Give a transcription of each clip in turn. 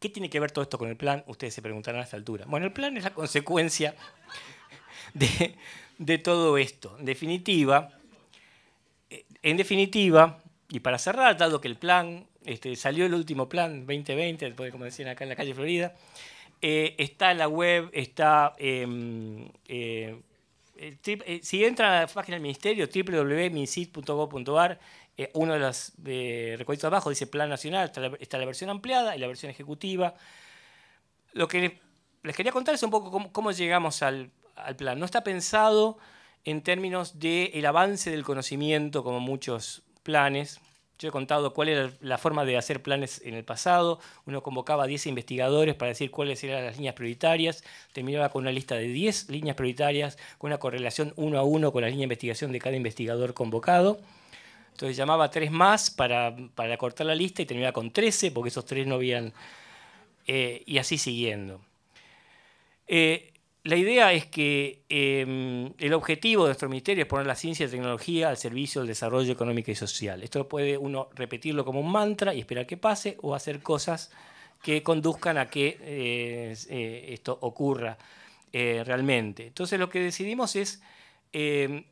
¿Qué tiene que ver todo esto con el plan? Ustedes se preguntarán a esta altura. Bueno, el plan es la consecuencia de, todo esto. En definitiva, eh, en definitiva, y para cerrar, dado que el plan, este, salió el último plan 2020, después, como decían acá en la calle Florida, eh, está en la web, está... Em, eh, si entra a la página del ministerio, www.minsit.gov.ar, eh, uno de los eh, abajo dice Plan Nacional, está la, versión ampliada y la versión ejecutiva. Lo que les quería contar es un poco cómo, llegamos al, plan. No está pensado en términos del avance del conocimiento, como muchos planes. Yo he contado cuál era la forma de hacer planes en el pasado. Uno convocaba a 10 investigadores para decir cuáles eran las líneas prioritarias. Terminaba con una lista de 10 líneas prioritarias, con una correlación uno a uno con la línea de investigación de cada investigador convocado. Entonces llamaba tres más para, cortar la lista y terminaba con 13 porque esos tres no habían... Eh, y así siguiendo. Eh, la idea es que em, el objetivo de nuestro ministerio es poner la ciencia y tecnología al servicio del desarrollo económico y social. Esto puede uno repetirlo como un mantra y esperar que pase o hacer cosas que conduzcan a que eh, esto ocurra realmente. Entonces lo que decidimos es em,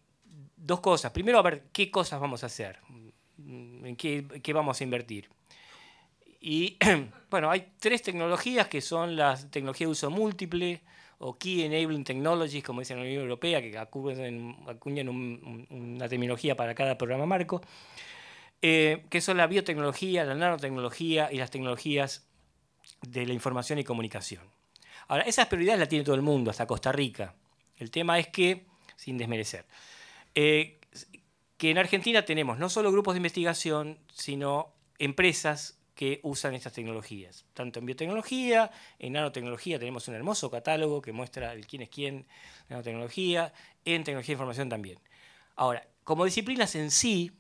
dos cosas. Primero, a ver qué cosas vamos a hacer, en qué, qué vamos a invertir. Y bueno, hay tres tecnologías que son las tecnologías de uso múltiple o Key Enabling Technologies, como dicen en la Unión Europea, que acuñan, una terminología para cada programa marco, eh, que son la biotecnología, la nanotecnología y las tecnologías de la información y comunicación. Ahora, esas prioridades las tiene todo el mundo, hasta Costa Rica. El tema es que, sin desmerecer, eh, que en Argentina tenemos no solo grupos de investigación, sino empresas que usan estas tecnologías, tanto en biotecnología, en nanotecnología tenemos un hermoso catálogo que muestra el quién es quién, nanotecnología, en tecnología de información también. Ahora, como disciplinas en sí,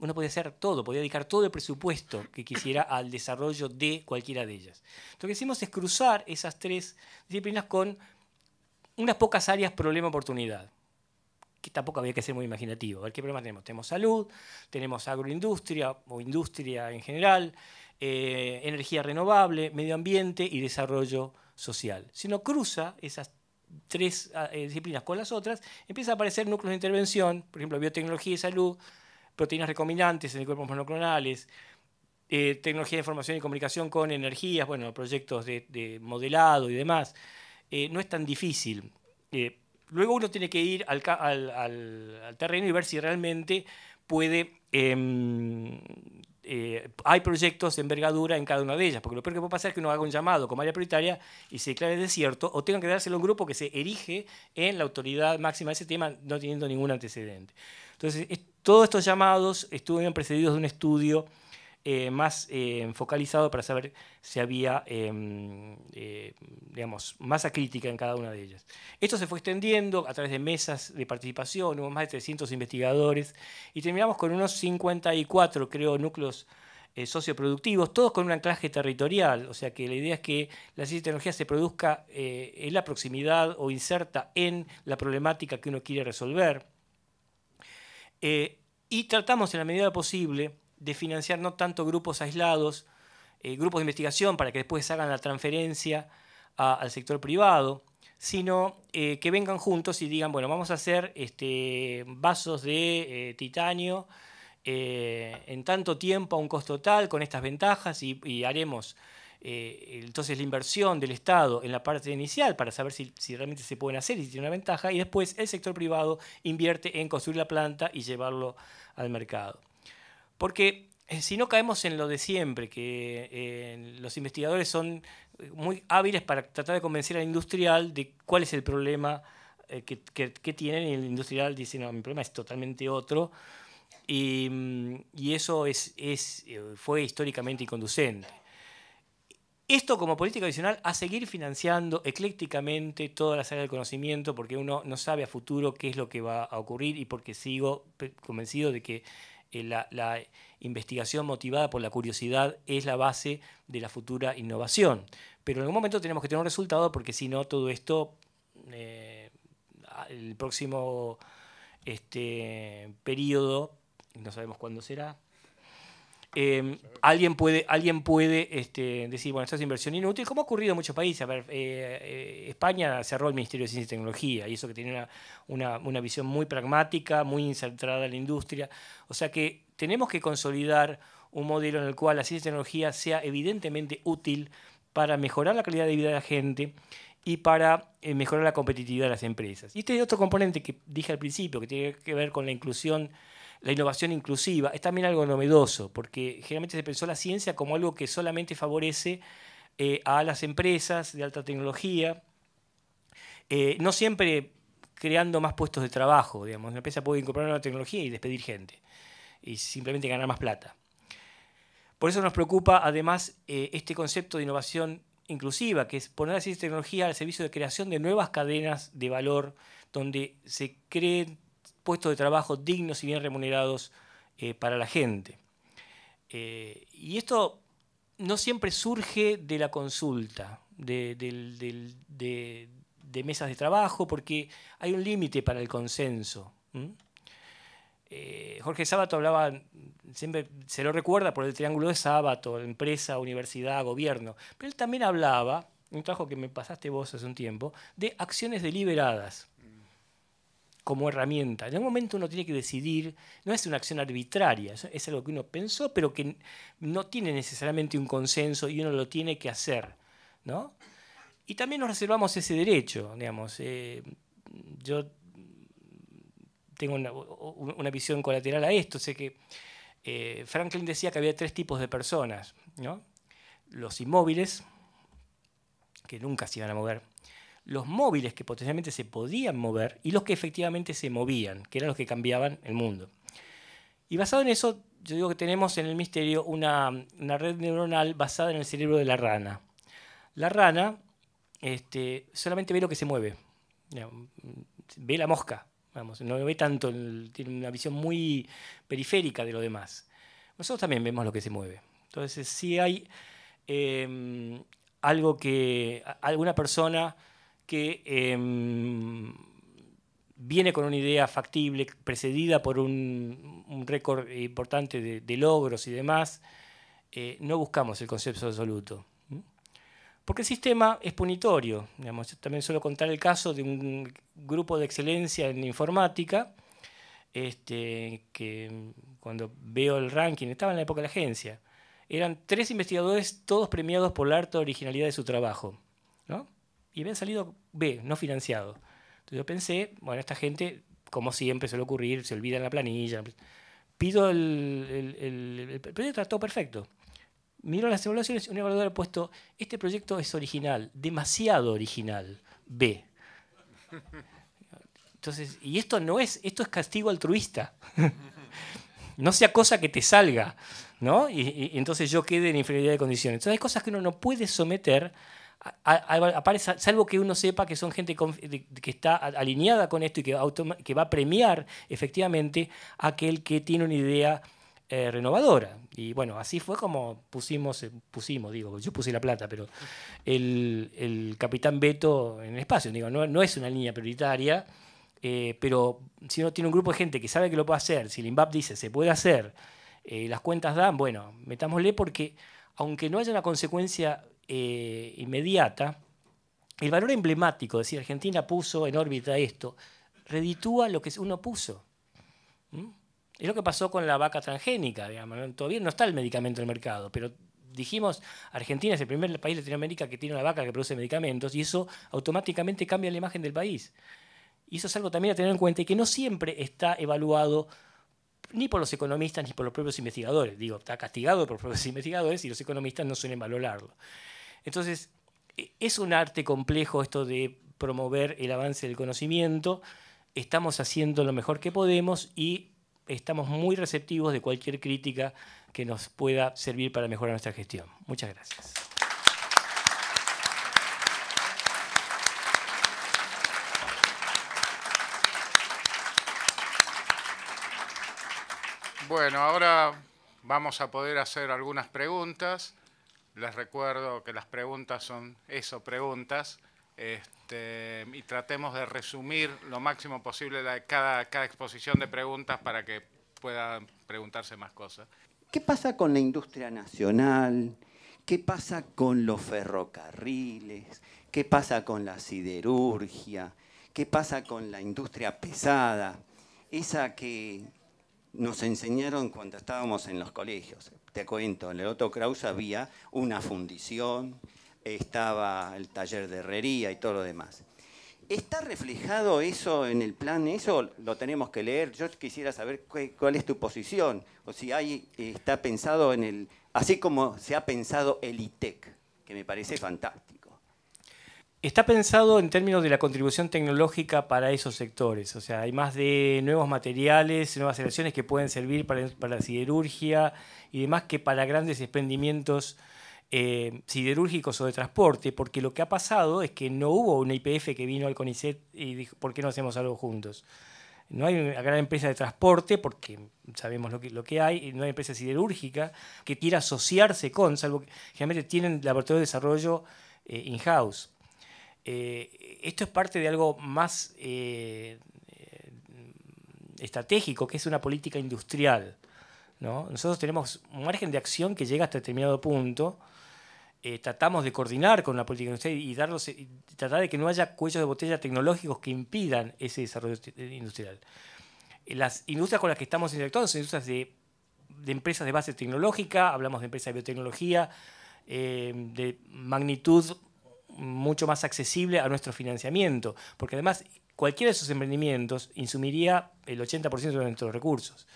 uno podía hacer todo, podía dedicar todo el presupuesto que quisiera al desarrollo de cualquiera de ellas. Lo que hicimos es cruzar esas tres disciplinas con unas pocas áreas problema-oportunidad que tampoco había que ser muy imaginativo. A ver qué problema tenemos. Tenemos salud, tenemos agroindustria o industria en general, eh, energía renovable, medio ambiente y desarrollo social. Si uno cruza esas tres ah, eh, disciplinas con las otras, empieza a aparecer núcleos de intervención, por ejemplo, biotecnología y salud, proteínas recombinantes en cuerpos monoclonales, eh, tecnología de información y comunicación con energías, bueno, proyectos de, modelado y demás. no es tan difícil. Luego uno tiene que ir al, terreno y ver si realmente puede... Em, eh, hay proyectos de envergadura en cada una de ellas, porque lo peor que puede pasar es que uno haga un llamado como área prioritaria y se declare desierto, o tenga que dárselo a un grupo que se erige en la autoridad máxima de ese tema, no teniendo ningún antecedente. Entonces, todos estos llamados estuvieron precedidos de un estudio eh, más eh, focalizado para saber si había, em, eh, digamos, masa crítica en cada una de ellas. Esto se fue extendiendo a través de mesas de participación, hubo más de 300 investigadores y terminamos con unos 54, creo, núcleos socioproductivos, todos con un anclaje territorial. O sea que la idea es que la ciencia y tecnología se produzca en la proximidad o inserta en la problemática que uno quiere resolver. y tratamos en la medida posible de financiar no tanto grupos aislados, eh, grupos de investigación para que después hagan la transferencia al sector privado, sino eh, que vengan juntos y digan, bueno, vamos a hacer este, vasos de eh, titanio en tanto tiempo a un costo tal, con estas ventajas, y, haremos entonces la inversión del Estado en la parte inicial para saber si, si, realmente se pueden hacer y si tiene una ventaja, y después el sector privado invierte en construir la planta y llevarlo al mercado. Porque eh, si no caemos en lo de siempre, que eh, los investigadores son muy hábiles para tratar de convencer al industrial de cuál es el problema eh, que, que, tienen y el industrial dice, no, mi problema es totalmente otro. Y, mm, eso es, fue históricamente inconducente. Esto como política adicional a seguir financiando eclécticamente toda la áreas del conocimiento porque uno no sabe a futuro qué es lo que va a ocurrir y porque sigo convencido de que eh, la, investigación motivada por la curiosidad es la base de la futura innovación. Pero en algún momento tenemos que tener un resultado porque si no, todo esto, eh, el próximo este, periodo, no sabemos cuándo será, Em, alguien puede, alguien puede este, decir, bueno, esto es inversión inútil, como ha ocurrido en muchos países. A ver, eh, eh, España cerró el Ministerio de Ciencia y Tecnología, y eso que tiene una, visión muy pragmática, muy incentrada en la industria. O sea que tenemos que consolidar un modelo en el cual la ciencia y tecnología sea evidentemente útil para mejorar la calidad de vida de la gente y para eh, mejorar la competitividad de las empresas. Y este es otro componente que dije al principio, que tiene que ver con la inclusión la innovación inclusiva es también algo novedoso, porque generalmente se pensó la ciencia como algo que solamente favorece eh, a las empresas de alta tecnología, eh, no siempre creando más puestos de trabajo, digamos. Una empresa puede incorporar una tecnología y despedir gente, y simplemente ganar más plata. Por eso nos preocupa además eh, este concepto de innovación inclusiva, que es poner la ciencia y tecnología al servicio de creación de nuevas cadenas de valor, donde se creen puestos de trabajo dignos y bien remunerados eh, para la gente. Eh, y esto no siempre surge de la consulta, de, mesas de trabajo, porque hay un límite para el consenso. Eh, Jorge Sábato hablaba, siempre se lo recuerda por el triángulo de Sábato, empresa, universidad, gobierno, pero él también hablaba, un trabajo que me pasaste vos hace un tiempo, de acciones deliberadas como herramienta. En algún momento uno tiene que decidir, no es una acción arbitraria, es algo que uno pensó, pero que no tiene necesariamente un consenso y uno lo tiene que hacer. Y también nos reservamos ese derecho, digamos. Eh, yo tengo una, visión colateral a esto, sé que eh, Franklin decía que había tres tipos de personas, ¿no? los inmóviles, que nunca se iban a mover, los móviles que potencialmente se podían mover y los que efectivamente se movían, que eran los que cambiaban el mundo. Y basado en eso, yo digo que tenemos en el misterio una, red neuronal basada en el cerebro de la rana. La rana este, solamente ve lo que se mueve, ve la mosca, vamos, no ve tanto, tiene una visión muy periférica de lo demás. Nosotros también vemos lo que se mueve. Entonces, si hay em, algo que alguna persona que em, viene con una idea factible, precedida por un, récord importante de, logros y demás, eh, no buscamos el concepto absoluto. Porque el sistema es punitorio. yo también suelo contar el caso de un grupo de excelencia en informática, este, que cuando veo el ranking, estaba en la época de la agencia, eran tres investigadores, todos premiados por la alta originalidad de su trabajo. ¿no? y habían salido B, no financiado. Entonces yo pensé, bueno, esta gente, como siempre suele ocurrir, se olvida la planilla. Pido el, el, proyecto, trató perfecto. Miro las evaluaciones, un evaluador ha puesto, este proyecto es original, demasiado original, B. Entonces, y esto no es, esto es castigo altruista. no sea cosa que te salga, ¿no? Y, y, entonces yo quedé en inferioridad de condiciones. Entonces hay cosas que uno no puede someter aparece, salvo que uno sepa que son gente que está alineada con esto y que, va a premiar efectivamente aquel que tiene una idea eh, renovadora. Y bueno, así fue como pusimos, eh, pusimos, digo, yo puse la plata, pero el, capitán Beto en el espacio, digo, no, es una línea prioritaria. Eh, pero si uno tiene un grupo de gente que sabe que lo puede hacer, si el INVAP dice se puede hacer, las cuentas dan, bueno, metámosle porque aunque no haya una consecuencia eh, inmediata, el valor emblemático, es decir, Argentina puso en órbita esto, reditúa lo que uno puso. Es lo que pasó con la vaca transgénica, digamos. Todavía no está el medicamento en el mercado, pero dijimos, Argentina es el primer país de Latinoamérica que tiene una vaca que produce medicamentos y eso automáticamente cambia la imagen del país. Y eso es algo también a tener en cuenta y que no siempre está evaluado ni por los economistas ni por los propios investigadores. Digo, está castigado por los propios investigadores y los economistas no suelen valorarlo. Entonces, e, es un arte complejo esto de promover el avance del conocimiento, estamos haciendo lo mejor que podemos y estamos muy receptivos de cualquier crítica que nos pueda servir para mejorar nuestra gestión. Muchas gracias. Bueno, ahora vamos a poder hacer algunas preguntas. Les recuerdo que las preguntas son eso, preguntas, este, y tratemos de resumir lo máximo posible cada, cada exposición de preguntas para que puedan preguntarse más cosas. ¿Qué pasa con la industria nacional? ¿Qué pasa con los ferrocarriles? ¿Qué pasa con la siderurgia? ¿Qué pasa con la industria pesada? Esa que nos enseñaron cuando estábamos en los colegios te cuento, en el Otto Kraus había una fundición, estaba el taller de herrería y todo lo demás. ¿Está reflejado eso en el plan? Eso lo tenemos que leer. Yo quisiera saber cuál es tu posición, o si hay, está pensado en el, así como se ha pensado el ITEC, que me parece fantástico. Está pensado en términos de la contribución tecnológica para esos sectores, o sea, hay más de nuevos materiales, nuevas selecciones que pueden servir para, la siderurgia y demás que para grandes desprendimientos eh, siderúrgicos o de transporte, porque lo que ha pasado es que no hubo un IPF que vino al CONICET y dijo, ¿por qué no hacemos algo juntos? No hay una gran empresa de transporte, porque sabemos lo que, lo que hay, no hay empresa siderúrgica que quiera asociarse con, salvo que generalmente tienen laboratorios de desarrollo eh, in-house. Eh, esto es parte de algo más eh, eh, estratégico, que es una política industrial. ¿no? Nosotros tenemos un margen de acción que llega hasta determinado punto. tratamos de coordinar con la política industrial y, tratar de que no haya cuellos de botella tecnológicos que impidan ese desarrollo industrial. Las industrias con las que estamos interactuando son industrias de, empresas de base tecnológica, hablamos de empresas de biotecnología, de magnitud mucho más accesible a nuestro financiamiento, porque además cualquiera de esos emprendimientos insumiría el 80% de nuestros recursos.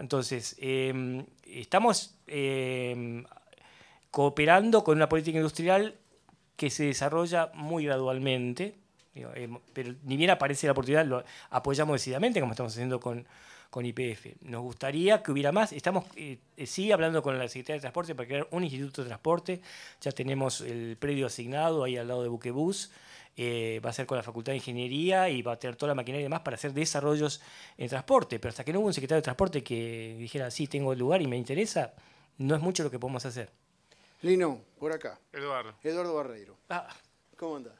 Entonces, em, estamos em, cooperando con una política industrial que se desarrolla muy gradualmente, em, pero ni bien aparece la oportunidad, lo apoyamos decididamente, como estamos haciendo con, con IPF. Nos gustaría que hubiera más. Estamos eh, eh, sí hablando con la Secretaría de Transporte para crear un instituto de transporte. Ya tenemos el predio asignado ahí al lado de Buquebus. Eh, va a ser con la Facultad de Ingeniería y va a tener toda la maquinaria y demás para hacer desarrollos en transporte. Pero hasta que no hubo un secretario de transporte que dijera, sí, tengo el lugar y me interesa, no es mucho lo que podemos hacer. Lino, por acá. Eduardo. Eduardo Barreiro. Ah. ¿Cómo andás?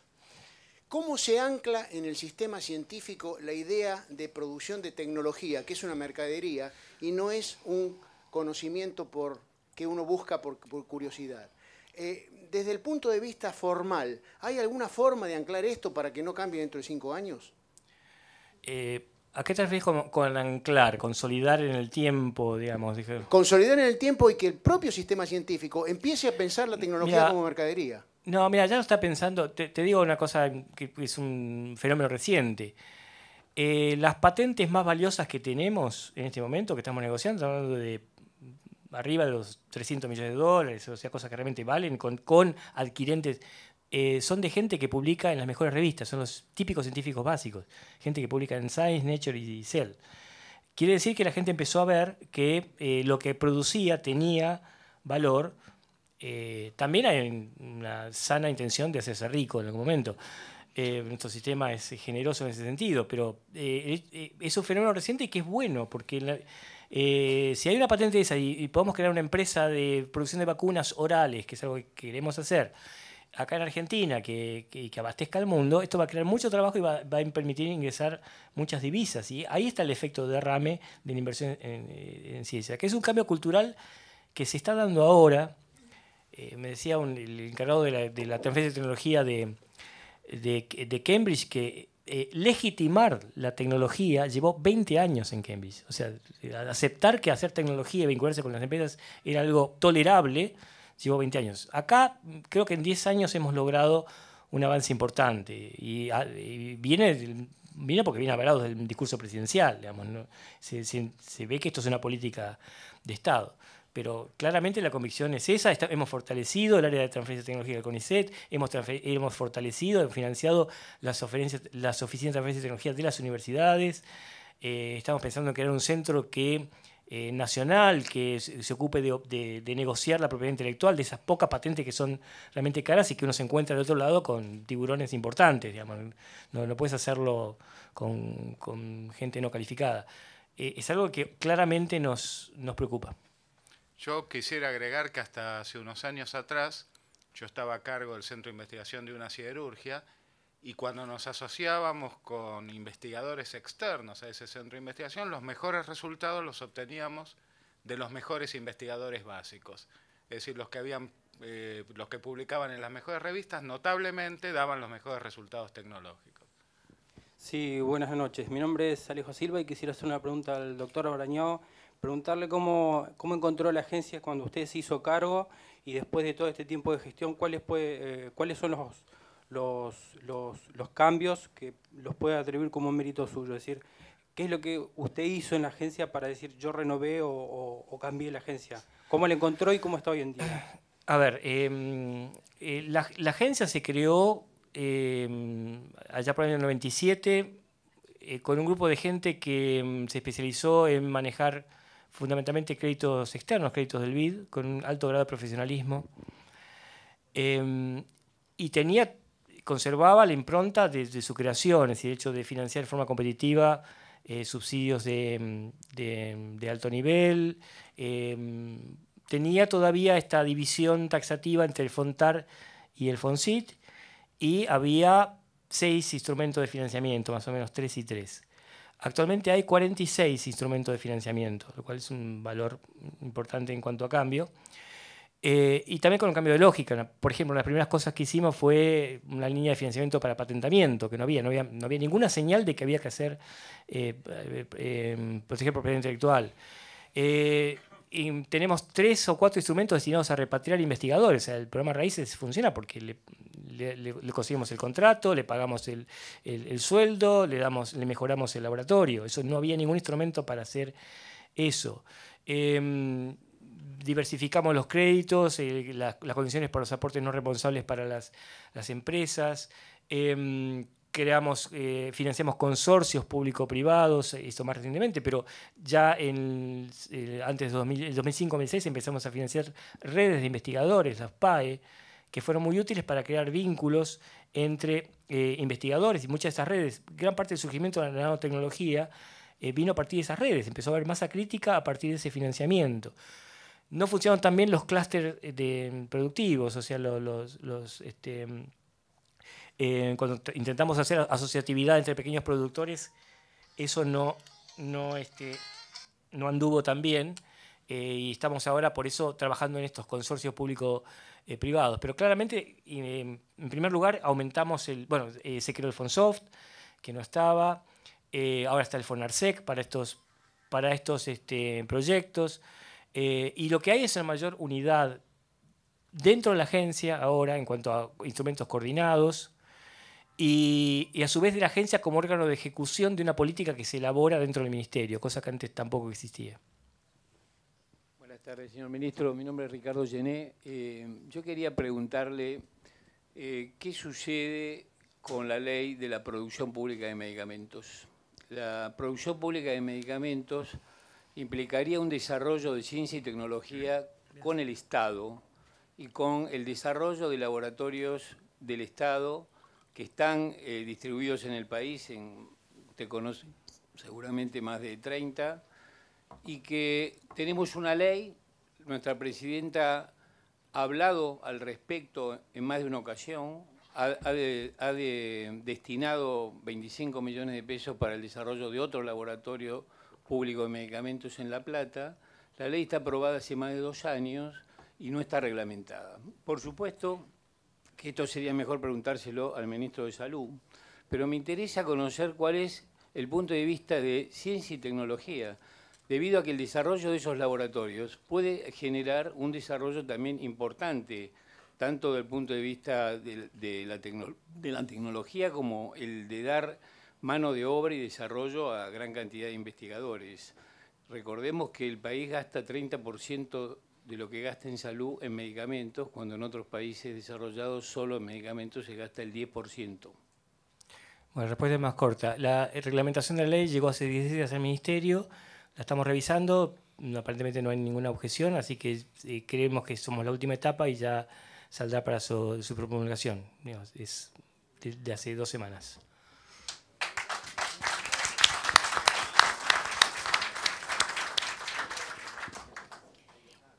¿Cómo se ancla en el sistema científico la idea de producción de tecnología, que es una mercadería y no es un conocimiento por, que uno busca por, curiosidad? Eh, desde el punto de vista formal, ¿hay alguna forma de anclar esto para que no cambie dentro de cinco años? Eh, ¿A qué te refieres con, anclar, consolidar en el tiempo, digamos? Consolidar en el tiempo y que el propio sistema científico empiece a pensar la tecnología como mercadería. No, mira, ya lo está pensando, te, digo una cosa que es un fenómeno reciente. Eh, las patentes más valiosas que tenemos en este momento, que estamos negociando, estamos hablando de arriba de los 300 millones de dólares, o sea, cosas que realmente valen, con, adquirentes, eh, son de gente que publica en las mejores revistas, son los típicos científicos básicos, gente que publica en Science, Nature y Cell. Quiere decir que la gente empezó a ver que eh, lo que producía tenía valor eh, también hay una sana intención de hacerse rico en algún momento. Eh, nuestro sistema es generoso en ese sentido, pero eh, es un fenómeno reciente y que es bueno, porque si hay una patente de esa y, podemos crear una empresa de producción de vacunas orales, que es algo que queremos hacer, acá en Argentina, que, que, abastezca al mundo, esto va a crear mucho trabajo y va, a permitir ingresar muchas divisas. Y ahí está el efecto derrame de la inversión en ciencia, que es un cambio cultural que se está dando ahora eh, me decía el encargado de la, de transferencia de tecnología de, Cambridge que eh, legitimar la tecnología llevó 20 años en Cambridge. O sea, aceptar que hacer tecnología y vincularse con las empresas era algo tolerable llevó 20 años. Acá mm, creo que en 10 años hemos logrado un avance importante y, ah, viene, porque viene avalado del discurso presidencial, se ve que esto es una política de Estado pero claramente la convicción es esa. hemos fortalecido el área de transferencia tecnológica del CONICET, hemos, hemos fortalecido, hemos financiado las, las oficinas de transferencia de tecnología de las universidades. Eh, estamos pensando en crear un centro que, eh, nacional que se, ocupe de, negociar la propiedad intelectual de esas pocas patentes que son realmente caras y que uno se encuentra del otro lado con tiburones importantes. No, puedes hacerlo con, gente no calificada. Eh, es algo que claramente nos, nos preocupa. Yo quisiera agregar que hasta hace unos años atrás yo estaba a cargo del Centro de Investigación de una cirugía y cuando nos asociábamos con investigadores externos a ese centro de investigación, los mejores resultados los obteníamos de los mejores investigadores básicos. Es decir, los que, habían, eh, los que publicaban en las mejores revistas notablemente daban los mejores resultados tecnológicos. Sí, buenas noches. Mi nombre es Alejo Silva y quisiera hacer una pregunta al doctor Abrañó preguntarle cómo, cómo encontró la agencia cuando usted se hizo cargo y después de todo este tiempo de gestión, cuáles, eh, ¿cuáles son los, los, cambios que los puede atribuir como mérito suyo. Es decir, ¿qué es lo que usted hizo en la agencia para decir yo renové o, cambié la agencia? ¿Cómo la encontró y cómo está hoy en día? A ver, em, eh, la, agencia se creó em, allá por el año 97 eh, con un grupo de gente que em, se especializó en manejar fundamentalmente créditos externos, créditos del BID, con un alto grado de profesionalismo. Em, y tenía, conservaba la impronta desde su creación, es decir, el hecho de financiar de forma competitiva eh, subsidios de, alto nivel. Em, tenía todavía esta división taxativa entre el FONTAR y el foncit y había seis instrumentos de financiamiento, más o menos tres y tres. Actualmente hay 46 instrumentos de financiamiento, lo cual es un valor importante en cuanto a cambio. Eh, y también con un cambio de lógica. Por ejemplo, las primeras cosas que hicimos fue una línea de financiamiento para patentamiento, que no había, no había, ninguna señal de que había que hacer eh, eh, proteger propiedad intelectual. Eh, y tenemos tres o cuatro instrumentos destinados a repatriar investigadores. el programa Raíces funciona porque le, le, conseguimos el contrato, le pagamos el, sueldo, le, damos, le mejoramos el laboratorio. Eso no había ningún instrumento para hacer eso. Em, diversificamos los créditos, eh, las, condiciones para los aportes no responsables para las, empresas. Em, creamos, eh, financiamos consorcios público-privados, esto más recientemente, pero ya en eh, antes de 2005-2006 empezamos a financiar redes de investigadores, las PAE, que fueron muy útiles para crear vínculos entre eh, investigadores y muchas de esas redes. Gran parte del surgimiento de la nanotecnología eh, vino a partir de esas redes, empezó a haber masa crítica a partir de ese financiamiento. No funcionaron también los clústeres eh, productivos, o sea, los, este, cuando intentamos hacer asociatividad entre pequeños productores, eso no, no, este, no anduvo tan bien. Eh, y estamos ahora por eso trabajando en estos consorcios públicos eh, privados Pero claramente, em, en primer lugar, aumentamos el, bueno, eh, se creó el Fonsoft, que no estaba, ahora está el Fonarsec para estos, para estos este, proyectos, y lo que hay es una mayor unidad dentro de la agencia ahora en cuanto a instrumentos coordinados. y a su vez de la agencia como órgano de ejecución de una política que se elabora dentro del ministerio, cosa que antes tampoco existía tardes, señor ministro. Mi nombre es Ricardo Llené. Eh, yo quería preguntarle eh, qué sucede con la ley de la producción pública de medicamentos. La producción pública de medicamentos implicaría un desarrollo de ciencia y tecnología con el Estado y con el desarrollo de laboratorios del Estado que están eh, distribuidos en el país, en, usted conoce seguramente más de 30, y que tenemos una ley nuestra presidenta ha hablado al respecto en más de una ocasión, ha, destinado 25 millones de pesos para el desarrollo de otro laboratorio público de medicamentos en La Plata. La ley está aprobada hace más de dos años y no está reglamentada. Por supuesto que esto sería mejor preguntárselo al ministro de Salud, pero me interesa conocer cuál es el punto de vista de ciencia y tecnología debido a que el desarrollo de esos laboratorios puede generar un desarrollo también importante, tanto desde el punto de vista de, la, tecnología como el de dar mano de obra y desarrollo a gran cantidad de investigadores. Recordemos que el país gasta 30% de lo que gasta en salud en medicamentos, cuando en otros países desarrollados solo en medicamentos se gasta el 10%. Bueno, respuesta más corta. La eh, reglamentación de la ley llegó hace 10 días al Ministerio. La estamos revisando, aparentemente no hay ninguna objeción, así que eh, creemos que somos la última etapa y ya saldrá para su, su promulgación. Es de, hace dos semanas.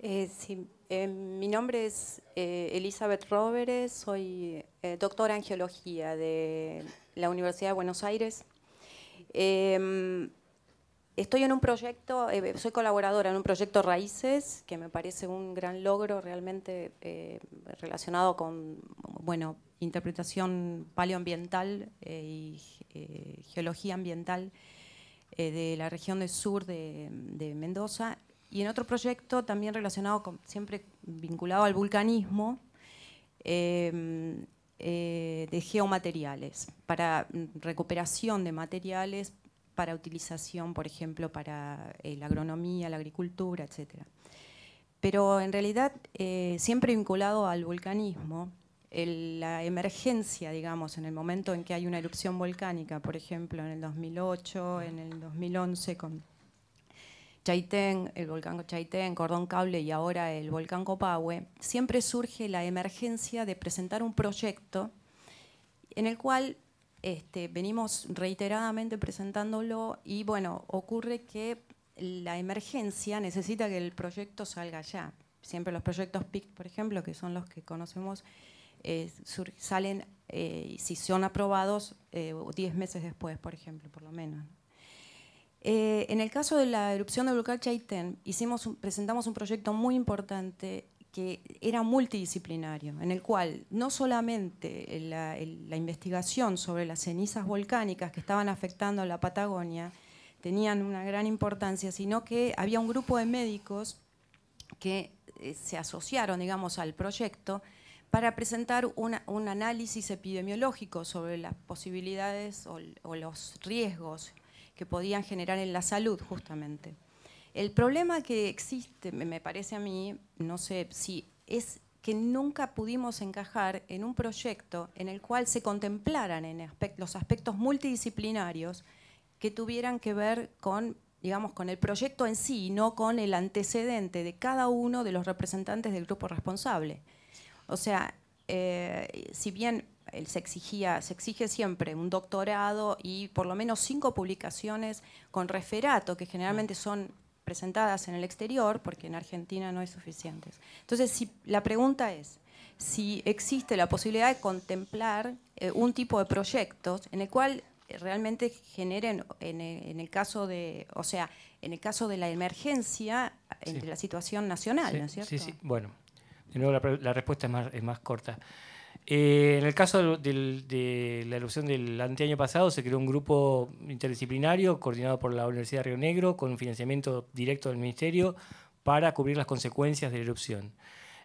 Eh, eh, mi nombre es Elizabeth Roberts, soy doctora en geología de la Universidad de Buenos Aires. Estoy en un proyecto, eh, soy colaboradora en un proyecto Raíces, que me parece un gran logro realmente eh, relacionado con, bueno, interpretación paleoambiental eh, y geología ambiental de la región del sur de, Mendoza. Y en otro proyecto también relacionado, con, siempre vinculado al vulcanismo, de geomateriales, para recuperación de materiales para utilización, por ejemplo, para eh, la agronomía, la agricultura, etc. Pero en realidad, eh, siempre vinculado al volcanismo, la emergencia, digamos, en el momento en que hay una erupción volcánica, por ejemplo, en el 2008, en el 2011, con Chaitén, el volcán Chaitén, Cordón Cable y ahora el volcán Copahue, siempre surge la emergencia de presentar un proyecto en el cual este, venimos reiteradamente presentándolo y bueno, ocurre que la emergencia necesita que el proyecto salga ya. Siempre los proyectos PIC, por ejemplo, que son los que conocemos, eh, salen, eh, si son aprobados, 10 eh, meses después, por ejemplo, por lo menos. Eh, en el caso de la erupción de volcán Chaitén, presentamos un proyecto muy importante que era multidisciplinario, en el cual no solamente la, investigación sobre las cenizas volcánicas que estaban afectando a la Patagonia tenían una gran importancia, sino que había un grupo de médicos que eh, se asociaron, digamos, al proyecto para presentar un análisis epidemiológico sobre las posibilidades o los riesgos que podían generar en la salud, justamente. El problema que existe, me parece a mí, no sé si es que nunca pudimos encajar en un proyecto en el cual se contemplaran en los aspectos multidisciplinarios que tuvieran que ver con, digamos, con el proyecto en sí no con el antecedente de cada uno de los representantes del grupo responsable. O sea, eh, si bien eh, se exigía, se exige siempre un doctorado y por lo menos cinco publicaciones con referato, que generalmente mm. son presentadas en el exterior, porque en Argentina no hay suficientes. Entonces, si, la pregunta es si existe la posibilidad de contemplar eh, un tipo de proyectos en el cual realmente generen, e, en, el caso de, o sea, en el caso de la emergencia, entre la situación nacional, ¿no es cierto? Sí, sí, bueno, de nuevo la, la respuesta es más, es más corta. Eh, en el caso de la erupción del anteaño pasado, se creó un grupo interdisciplinario coordinado por la Universidad de Río Negro con un financiamiento directo del Ministerio para cubrir las consecuencias de la erupción.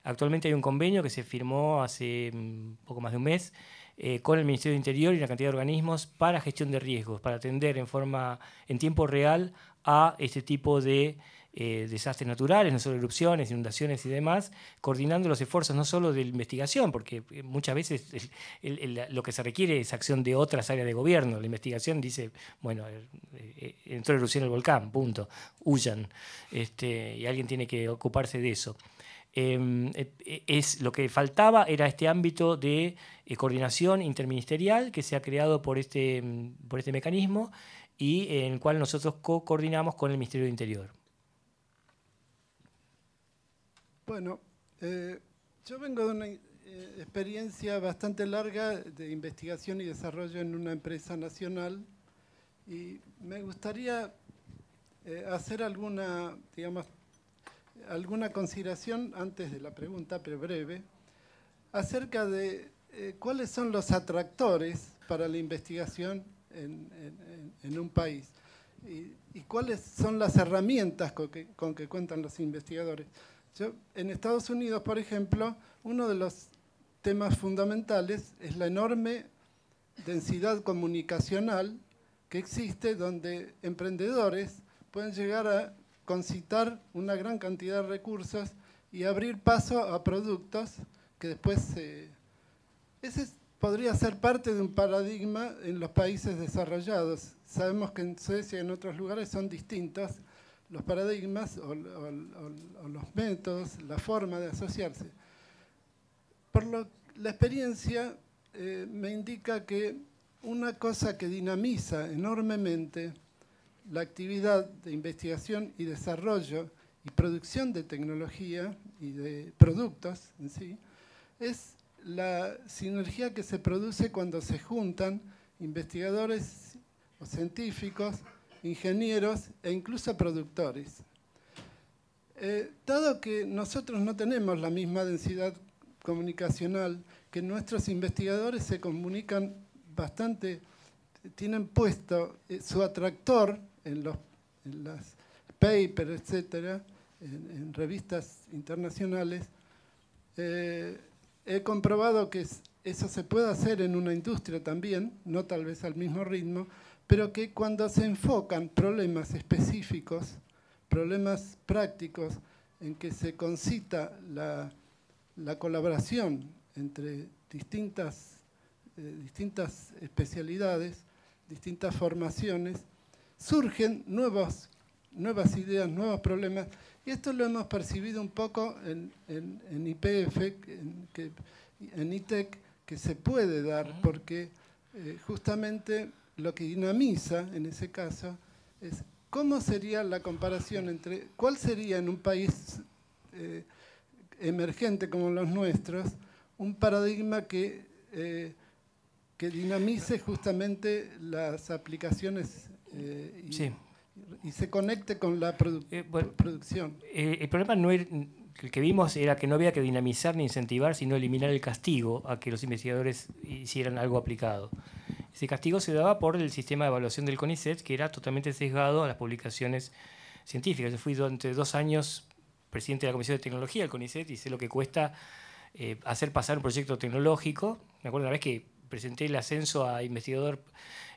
Actualmente hay un convenio que se firmó hace mm, poco más de un mes eh, con el Ministerio de Interior y una cantidad de organismos para gestión de riesgos, para atender en forma, en tiempo real, a este tipo de eh, desastres naturales, no solo erupciones, inundaciones y demás, coordinando los esfuerzos no solo de investigación, porque eh, muchas veces lo que se requiere es acción de otras áreas de gobierno. La investigación dice, bueno, eh, entró erupción el volcán, punto, huyan. Este, y alguien tiene que ocuparse de eso. Em, es, lo que faltaba era este ámbito de coordinación interministerial que se ha creado por este, mm, por este mecanismo y en el cual nosotros coordinamos con el Ministerio de Interior. Bueno, eh, yo vengo de una eh, experiencia bastante larga de investigación y desarrollo en una empresa nacional y me gustaría eh, hacer alguna, digamos, alguna consideración antes de la pregunta, pero breve, acerca de cuáles son los atractores para la investigación en, un país. Y, cuáles son las herramientas con que, cuentan los investigadores en Estados Unidos, por ejemplo, uno de los temas fundamentales es la enorme densidad comunicacional que existe donde emprendedores pueden llegar a concitar una gran cantidad de recursos y abrir paso a productos que después eh, Ese podría ser parte de un paradigma en los países desarrollados. Sabemos que en Suecia y en otros lugares son distintos, los paradigmas o, los métodos, la forma de asociarse. Por lo la experiencia eh, me indica que una cosa que dinamiza enormemente la actividad de investigación y desarrollo y producción de tecnología y de productos en sí, es la sinergia que se produce cuando se juntan investigadores o científicos ingenieros e incluso productores. Eh, dado que nosotros no tenemos la misma densidad comunicacional, que nuestros investigadores se comunican bastante, tienen puesto eh, su atractor en los papers, etcétera, en, revistas internacionales, eh, he comprobado que eso se puede hacer en una industria también, no tal vez al mismo ritmo, pero que cuando se enfocan problemas específicos, problemas prácticos, en que se concita la, colaboración entre distintas, eh, distintas especialidades, distintas formaciones, surgen nuevos, nuevas ideas, nuevos problemas. Y esto lo hemos percibido un poco en, en, en IPF, en, que, en ITEC, que se puede dar, porque eh, justamente lo que dinamiza en ese caso es cómo sería la comparación entre, cuál sería en un país eh, emergente como los nuestros, un paradigma que, eh, que dinamice justamente las aplicaciones eh, y, se conecte con la producción. el problema no es el que vimos era que no había que dinamizar ni incentivar, sino eliminar el castigo a que los investigadores hicieran algo aplicado. Ese castigo se daba por el sistema de evaluación del CONICET, que era totalmente sesgado a las publicaciones científicas. Yo fui durante dos años presidente de la Comisión de Tecnología del CONICET y sé lo que cuesta eh, hacer pasar un proyecto tecnológico. Me acuerdo la vez que presenté el ascenso a investigador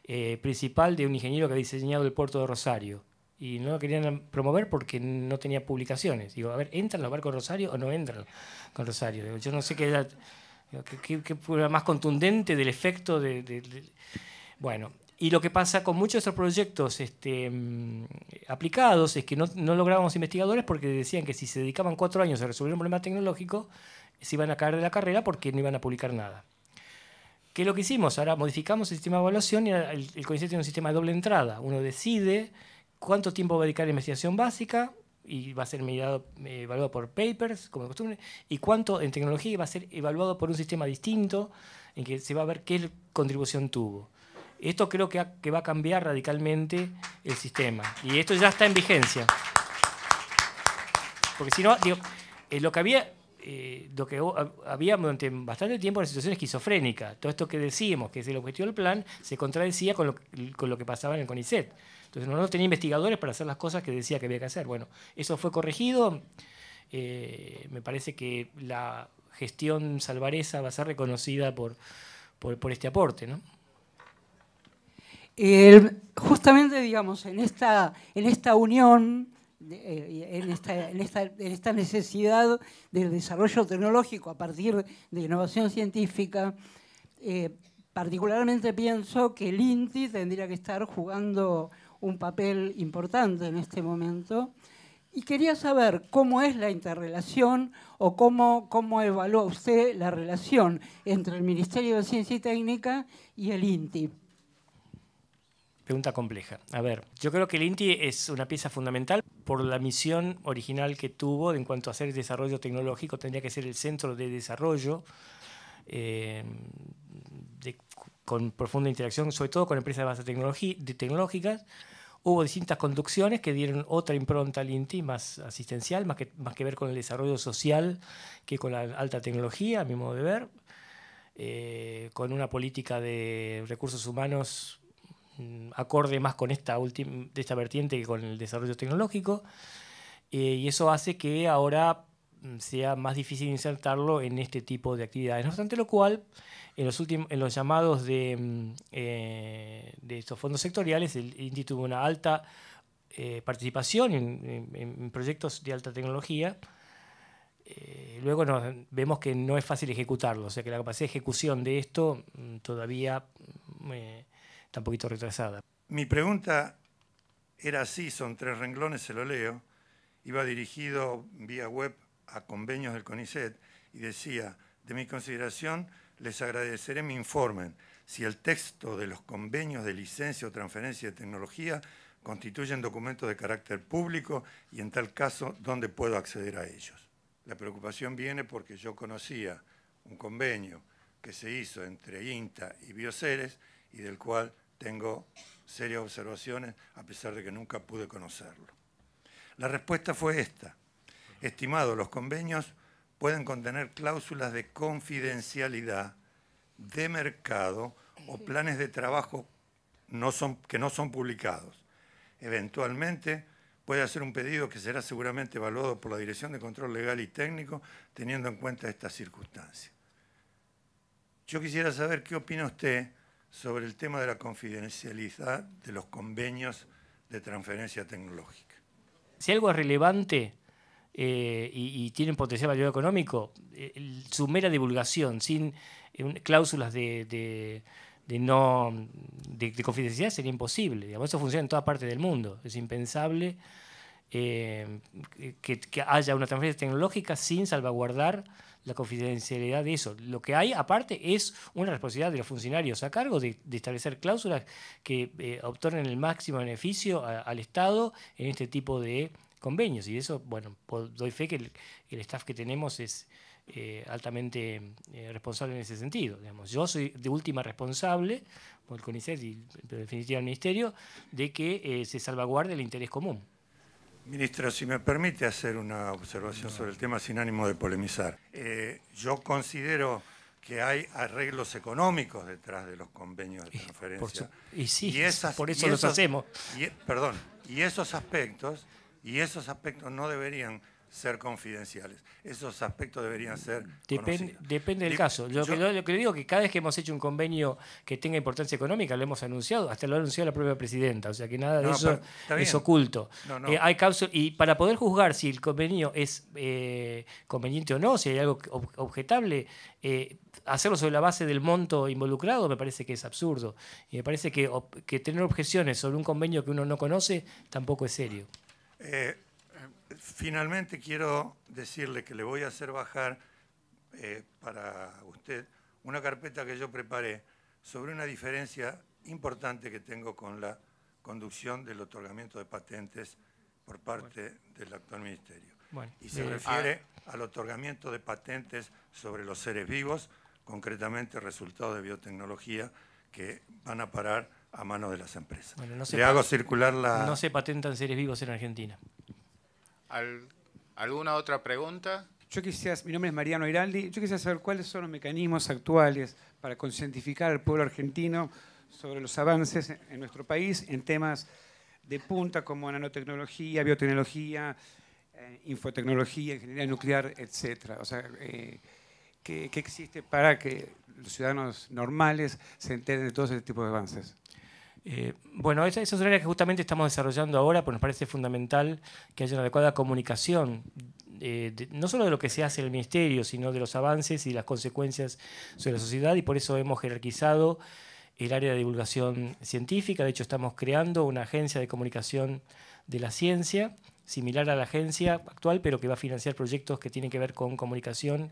eh, principal de un ingeniero que ha diseñado el puerto de Rosario y no lo querían promover porque no tenía publicaciones. Digo, a ver, ¿entran los barcos Rosario o no entran con Rosario? yo no sé qué era, más contundente del efecto de, Bueno, y lo que pasa con muchos de estos proyectos este, mm, aplicados es que no, lográbamos investigadores porque decían que si se dedicaban cuatro años a resolver un problema tecnológico, se iban a caer de la carrera porque no iban a publicar nada. ¿Qué es lo que hicimos? Ahora modificamos el sistema de evaluación y el, el tiene un sistema de doble entrada. Uno decide cuánto tiempo va a dedicar a investigación básica, y va a ser mediado, eh, evaluado por papers, como de costumbre, y cuánto en tecnología va a ser evaluado por un sistema distinto, en que se va a ver qué contribución tuvo. Esto creo que, va a cambiar radicalmente el sistema, y esto ya está en vigencia. Porque si no, digo, eh, lo que había... Eh, lo que había durante bastante tiempo una situación esquizofrénica. Todo esto que decíamos, que es el objetivo del plan, se contradecía con lo, con lo que pasaba en el CONICET. Entonces no, tenía investigadores para hacer las cosas que decía que había que hacer. Bueno, eso fue corregido. Eh, me parece que la gestión salvareza va a ser reconocida por, por, este aporte. justamente, digamos, en esta, en esta unión, eh, en esta, necesidad del desarrollo tecnológico a partir de innovación científica, eh, particularmente pienso que el INTI tendría que estar jugando un papel importante en este momento. Y quería saber cómo es la interrelación o cómo, cómo evalúa usted la relación entre el Ministerio de Ciencia y Técnica y el INTI. Pregunta compleja. A ver, yo creo que el INTI es una pieza fundamental por la misión original que tuvo en cuanto a hacer el desarrollo tecnológico, tendría que ser el centro de desarrollo. Eh, con profunda interacción, sobre todo con empresas de base de tecnológicas. Hubo distintas conducciones que dieron otra impronta al INTI, más asistencial, más que, más que ver con el desarrollo social que con la alta tecnología, a mi modo de ver, eh, con una política de recursos humanos mm, acorde más con esta, de esta vertiente que con el desarrollo tecnológico. Eh, y eso hace que ahora Mm, sea más difícil insertarlo en este tipo de actividades. No obstante lo cual, en los, últimos, en los llamados de, mm, eh, de estos fondos sectoriales, el INDI tuvo una alta eh, participación en, proyectos de alta tecnología. Eh, luego vemos que no es fácil ejecutarlo, o sea que la capacidad de ejecución de esto mm, todavía está un poquito retrasada. Mi pregunta era así, son tres renglones, se lo leo. Iba dirigido vía web a convenios del CONICET y decía, de mi consideración les agradeceré mi informe si el texto de los convenios de licencia o transferencia de tecnología constituyen documentos de carácter público y en tal caso, ¿dónde puedo acceder a ellos? La preocupación viene porque yo conocía un convenio que se hizo entre INTA y Bioceres y del cual tengo serias observaciones a pesar de que nunca pude conocerlo. La respuesta fue esta. Estimado, los convenios pueden contener cláusulas de confidencialidad, de mercado o planes de trabajo que no son publicados. Eventualmente puede hacer un pedido que será seguramente evaluado por la Dirección de Control Legal y Técnico teniendo en cuenta estas circunstancias. Yo quisiera saber qué opina usted sobre el tema de la confidencialidad de los convenios de transferencia tecnológica. Si algo es relevante eh, y, tienen potencial valor económico, eh, su mera divulgación sin eh, cláusulas de, no de, confidencialidad sería imposible. eso funciona en toda parte del mundo. Es impensable que, haya una transferencia tecnológica sin salvaguardar la confidencialidad de eso. Lo que hay, aparte, es una responsabilidad de los funcionarios a cargo de, establecer cláusulas que obtoren el máximo beneficio al Estado en este tipo de convenios. Y eso, bueno, doy fe que el, staff que tenemos es eh, altamente eh, responsable en ese sentido. Digamos. Yo soy de última responsable, por el CONICET y en definitiva el Ministerio, de que eh, se salvaguarde el interés común. Ministro, si me permite hacer una observación sobre el tema sin ánimo de polemizar. yo considero que hay arreglos económicos detrás de los convenios de transferencia. y sí, por eso los hacemos. perdón, y esos aspectos y esos aspectos no deberían ser confidenciales. Esos aspectos deberían ser. Depende, depende del caso. Lo, que, le digo es que cada vez que hemos hecho un convenio que tenga importancia económica, lo hemos anunciado, hasta lo ha anunciado la propia presidenta. O sea que nada de eso es oculto. Eh, hay y para poder juzgar si el convenio es eh, conveniente o no, si hay algo objetable, eh, hacerlo sobre la base del monto involucrado me parece que es absurdo. Y me parece que tener objeciones sobre un convenio que uno no conoce tampoco es serio. Eh, finalmente quiero decirle que le voy a hacer bajar eh, para usted una carpeta que yo preparé sobre una diferencia importante que tengo con la conducción del otorgamiento de patentes por parte del actual ministerio. y se eh, refiere ah. al otorgamiento de patentes sobre los seres vivos, concretamente resultados de biotecnología, que van a parar a mano de las empresas. no se hago circular la... No se patentan seres vivos en Argentina. ¿Alguna otra pregunta? Yo quisiera, mi nombre es Mariano Iraldi, yo quisiera saber cuáles son los mecanismos actuales para concientificar al pueblo argentino sobre los avances en nuestro país en temas de punta como nanotecnología, biotecnología, eh, infotecnología, ingeniería nuclear, etcétera. O sea, eh, ¿qué, existe para que los ciudadanos normales se enteren de todo ese tipo de avances? Eh, bueno, esa, es una área que justamente estamos desarrollando ahora, pues nos parece fundamental que haya una adecuada comunicación, eh, no solo de lo que se hace en el Ministerio, sino de los avances y las consecuencias sobre la sociedad, y por eso hemos jerarquizado el área de divulgación científica. De hecho, estamos creando una agencia de comunicación de la ciencia, similar a la agencia actual, pero que va a financiar proyectos que tienen que ver con comunicación,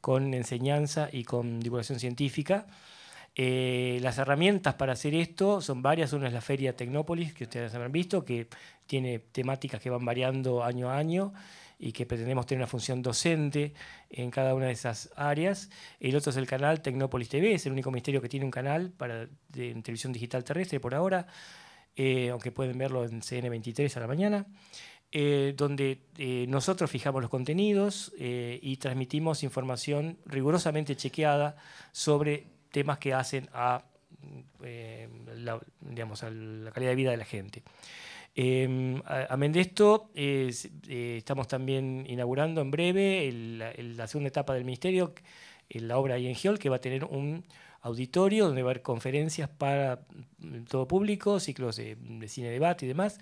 con enseñanza y con divulgación científica. Eh, las herramientas para hacer esto son varias. Una es la Feria Tecnópolis, que ustedes habrán visto, que tiene temáticas que van variando año a año y que pretendemos tener una función docente en cada una de esas áreas. El otro es el canal Tecnópolis TV, es el único ministerio que tiene un canal para, de, en televisión digital terrestre por ahora, eh, aunque pueden verlo en CN23 a la mañana. Eh, donde nosotros fijamos los contenidos y transmitimos información rigurosamente chequeada sobre temas que hacen a, mm, eh, la, digamos, a la calidad de vida de la gente. Eh, Amén de esto, eh, estamos también inaugurando en breve la segunda etapa del ministerio, eh, la obra ahí en que va a tener un auditorio donde va a haber conferencias para mm, todo público, ciclos de, de cine debate y demás,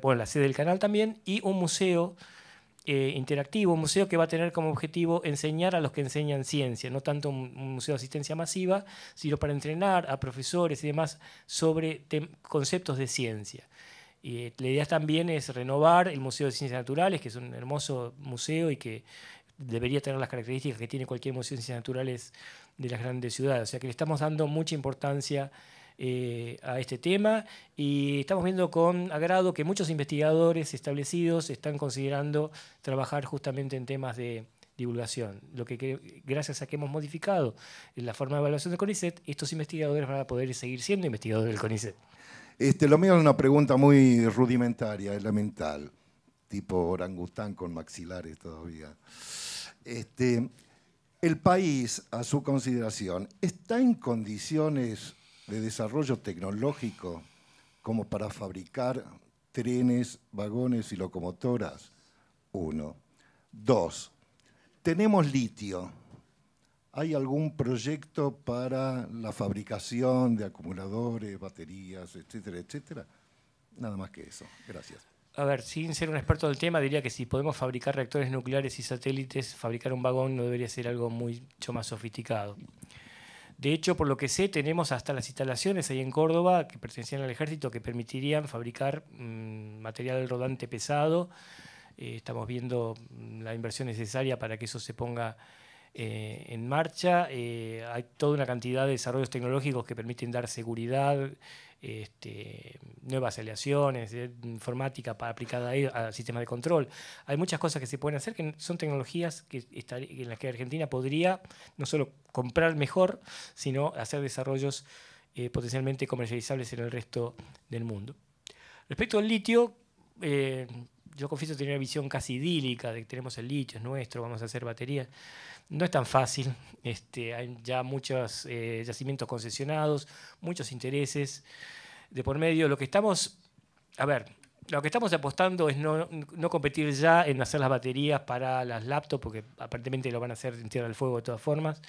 bueno, la sede del canal también, y un museo eh, interactivo, un museo que va a tener como objetivo enseñar a los que enseñan ciencia, no tanto un, museo de asistencia masiva, sino para entrenar a profesores y demás sobre conceptos de ciencia. Y eh, la idea también es renovar el Museo de Ciencias Naturales, que es un hermoso museo y que debería tener las características que tiene cualquier museo de ciencias naturales de las grandes ciudades. O sea que le estamos dando mucha importancia eh, a este tema y estamos viendo con agrado que muchos investigadores establecidos están considerando trabajar justamente en temas de divulgación. Lo que gracias a que hemos modificado la forma de evaluación del CONICET, estos investigadores van a poder seguir siendo investigadores del CONICET. Este, lo mío es una pregunta muy rudimentaria, elemental tipo orangután con maxilares todavía. Este, el país, a su consideración, está en condiciones de desarrollo tecnológico como para fabricar trenes, vagones y locomotoras? Uno. Dos, tenemos litio. ¿Hay algún proyecto para la fabricación de acumuladores, baterías, etcétera, etcétera? Nada más que eso. Gracias. A ver, sin ser un experto del tema, diría que si podemos fabricar reactores nucleares y satélites, fabricar un vagón no debería ser algo mucho más sofisticado. De hecho, por lo que sé, tenemos hasta las instalaciones ahí en Córdoba que pertenecían al ejército que permitirían fabricar mm, material rodante pesado. Eh, estamos viendo mm, la inversión necesaria para que eso se ponga eh, en marcha. Eh, hay toda una cantidad de desarrollos tecnológicos que permiten dar seguridad, este, nuevas aleaciones, eh, informática para aplicada a, sistemas de control. Hay muchas cosas que se pueden hacer que son tecnologías que en las que Argentina podría no solo comprar mejor, sino hacer desarrollos eh, potencialmente comercializables en el resto del mundo. Respecto al litio, eh, yo confieso tener una visión casi idílica de que tenemos el litio, es nuestro, vamos a hacer baterías. No es tan fácil, este, hay ya muchos eh, yacimientos concesionados, muchos intereses de por medio. Lo que estamos, a ver, lo que estamos apostando es no, no, competir ya en hacer las baterías para las laptops, porque aparentemente lo van a hacer en Tierra del Fuego de todas formas,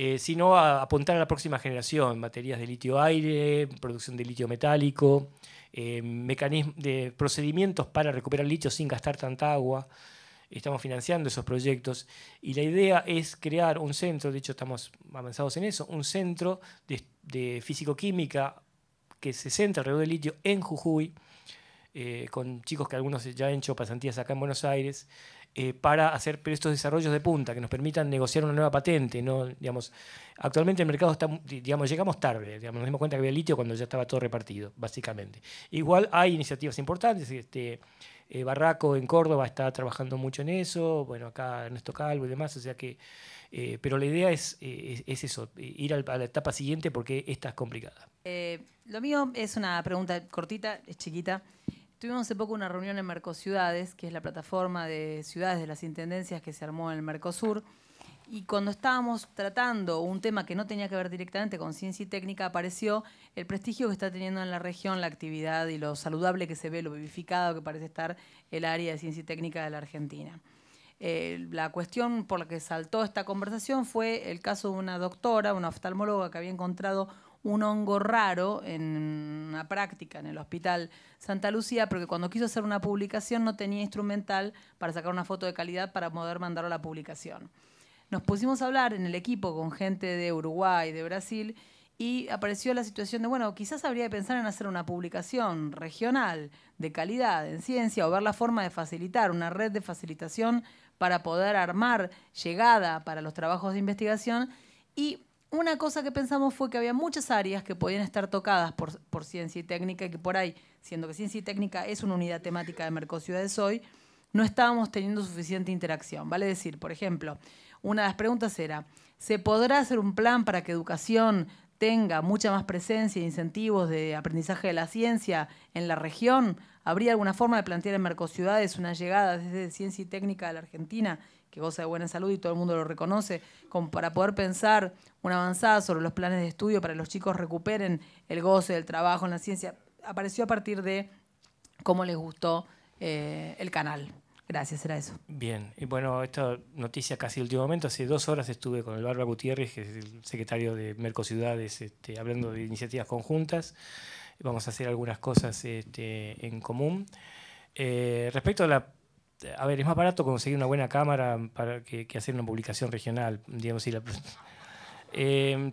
eh, sino a apuntar a la próxima generación, baterías de litio-aire, producción de litio metálico, eh, de procedimientos para recuperar litio sin gastar tanta agua. Estamos financiando esos proyectos y la idea es crear un centro, de hecho estamos avanzados en eso, un centro de, físico-química que se centra alrededor del litio en Jujuy, eh, con chicos que algunos ya han hecho pasantías acá en Buenos Aires, eh, para hacer estos desarrollos de punta que nos permitan negociar una nueva patente. Digamos, actualmente el mercado está, digamos, llegamos tarde, nos dimos cuenta que había litio cuando ya estaba todo repartido, básicamente. Igual hay iniciativas importantes, este, eh, Barraco en Córdoba está trabajando mucho en eso, bueno, acá en Calvo y demás, o sea que, eh, pero la idea es, es, eso, ir a la etapa siguiente porque esta es complicada. lo mío es una pregunta cortita, es chiquita. Tuvimos hace poco una reunión en Mercociudades, que es la plataforma de ciudades de las intendencias que se armó en el Mercosur. Y cuando estábamos tratando un tema que no tenía que ver directamente con ciencia y técnica, apareció el prestigio que está teniendo en la región la actividad y lo saludable que se ve, lo vivificado que parece estar el área de ciencia y técnica de la Argentina. Eh, la cuestión por la que saltó esta conversación fue el caso de una doctora, una oftalmóloga que había encontrado un hongo raro en una práctica en el hospital Santa Lucía, porque cuando quiso hacer una publicación no tenía instrumental para sacar una foto de calidad para poder mandarlo a la publicación. Nos pusimos a hablar en el equipo con gente de Uruguay, de Brasil, y apareció la situación de, bueno, quizás habría que pensar en hacer una publicación regional de calidad en ciencia o ver la forma de facilitar una red de facilitación para poder armar llegada para los trabajos de investigación. Y una cosa que pensamos fue que había muchas áreas que podían estar tocadas por, ciencia y técnica y que por ahí, siendo que ciencia y técnica es una unidad temática de ciudades hoy, no estábamos teniendo suficiente interacción. Vale decir, por ejemplo, una de las preguntas era, ¿se podrá hacer un plan para que educación tenga mucha más presencia e incentivos de aprendizaje de la ciencia en la región? ¿Habría alguna forma de plantear en ciudades una llegada desde ciencia y técnica a la Argentina que goza de buena salud y todo el mundo lo reconoce, para poder pensar una avanzada sobre los planes de estudio para que los chicos recuperen el goce del trabajo en la ciencia, apareció a partir de cómo les gustó eh, el canal. Gracias, era eso. Bien, y bueno, esta noticia casi de último momento, hace dos horas estuve con el Barba Gutiérrez, que es el secretario de Mercosidades, este, hablando de iniciativas conjuntas. Vamos a hacer algunas cosas este, en común. Eh, respecto a la a ver, es más barato conseguir una buena cámara para que, hacer una publicación regional, digamos, la, em,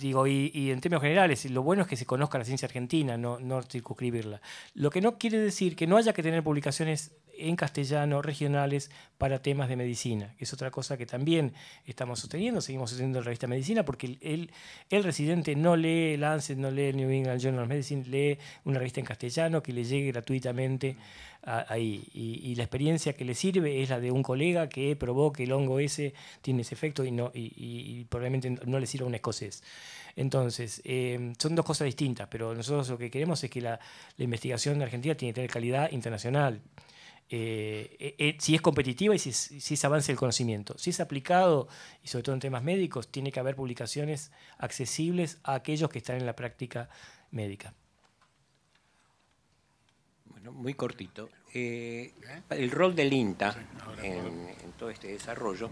digo, y, en términos generales, lo bueno es que se conozca la ciencia argentina, no, no circunscribirla. Lo que no quiere decir que no haya que tener publicaciones en castellano regionales para temas de medicina, que es otra cosa que también estamos sosteniendo, seguimos sosteniendo la revista Medicina, porque el, el, el residente no lee Lancet, no lee New England Journal of Medicine, lee una revista en castellano que le llegue gratuitamente ahí. Y, la experiencia que le sirve es la de un colega que probó que el hongo ese tiene ese efecto y, no, y, probablemente no le sirva a un escocés. Entonces, eh, son dos cosas distintas, pero nosotros lo que queremos es que la, investigación de Argentina tiene que tener calidad internacional. Eh, eh, si es competitiva y si, se es avance el conocimiento. Si es aplicado, y sobre todo en temas médicos, tiene que haber publicaciones accesibles a aquellos que están en la práctica médica muy cortito. Eh, el rol del INTA en, todo este desarrollo.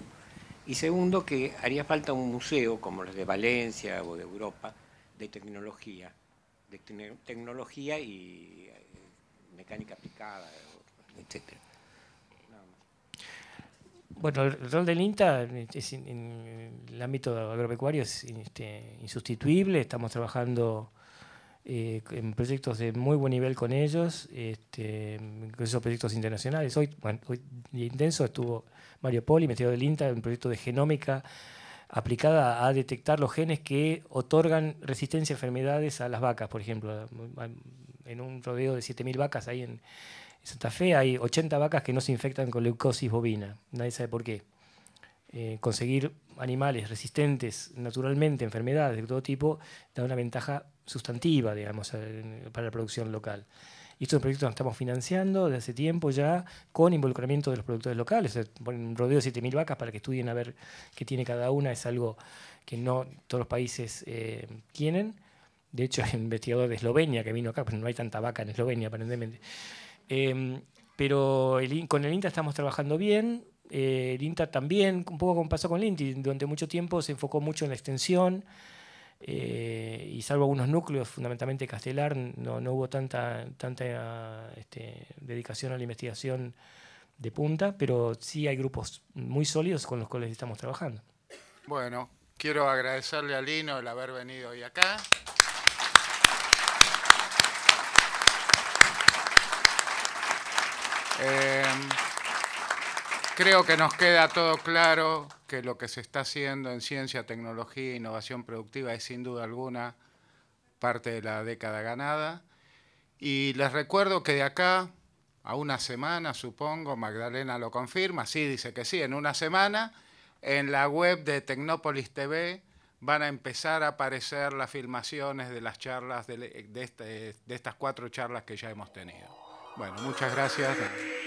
Y segundo, que haría falta un museo como los de Valencia o de Europa de tecnología, de tecnología y eh, mecánica aplicada, etc. Bueno, el rol del INTA en, el ámbito agropecuario es este, insustituible. Estamos trabajando eh, en proyectos de muy buen nivel con ellos, este, incluso proyectos internacionales. Hoy, bueno, hoy intenso estuvo Mario Poli, investigador del INTA, un proyecto de genómica aplicada a detectar los genes que otorgan resistencia a enfermedades a las vacas, por ejemplo. En un rodeo de 7.000 vacas ahí en Santa Fe hay 80 vacas que no se infectan con leucosis bovina. Nadie sabe por qué. Eh, conseguir animales resistentes naturalmente a enfermedades de todo tipo da una ventaja sustantiva, digamos, para la producción local. Y estos proyectos los estamos financiando desde hace tiempo ya con involucramiento de los productores locales. Un rodeo de 7.000 vacas para que estudien a ver qué tiene cada una es algo que no todos los países eh, tienen. De hecho, hay un investigador de Eslovenia que vino acá, pero pues no hay tanta vaca en Eslovenia aparentemente. Em, pero con el INTA estamos trabajando bien. Eh, el INTA también, un poco como pasó con el INTI, durante mucho tiempo se enfocó mucho en la extensión eh, y salvo algunos núcleos, fundamentalmente Castelar, no, hubo tanta, tanta este, dedicación a la investigación de punta, pero sí hay grupos muy sólidos con los cuales estamos trabajando. Bueno, quiero agradecerle a Lino el haber venido hoy acá. Eh, creo que nos queda todo claro que lo que se está haciendo en ciencia, tecnología e innovación productiva es sin duda alguna parte de la década ganada. Y les recuerdo que de acá a una semana, supongo, Magdalena lo confirma, sí, dice que sí, en una semana, en la web de Tecnópolis TV van a empezar a aparecer las filmaciones de las charlas, de, este, estas cuatro charlas que ya hemos tenido. Bueno, muchas gracias.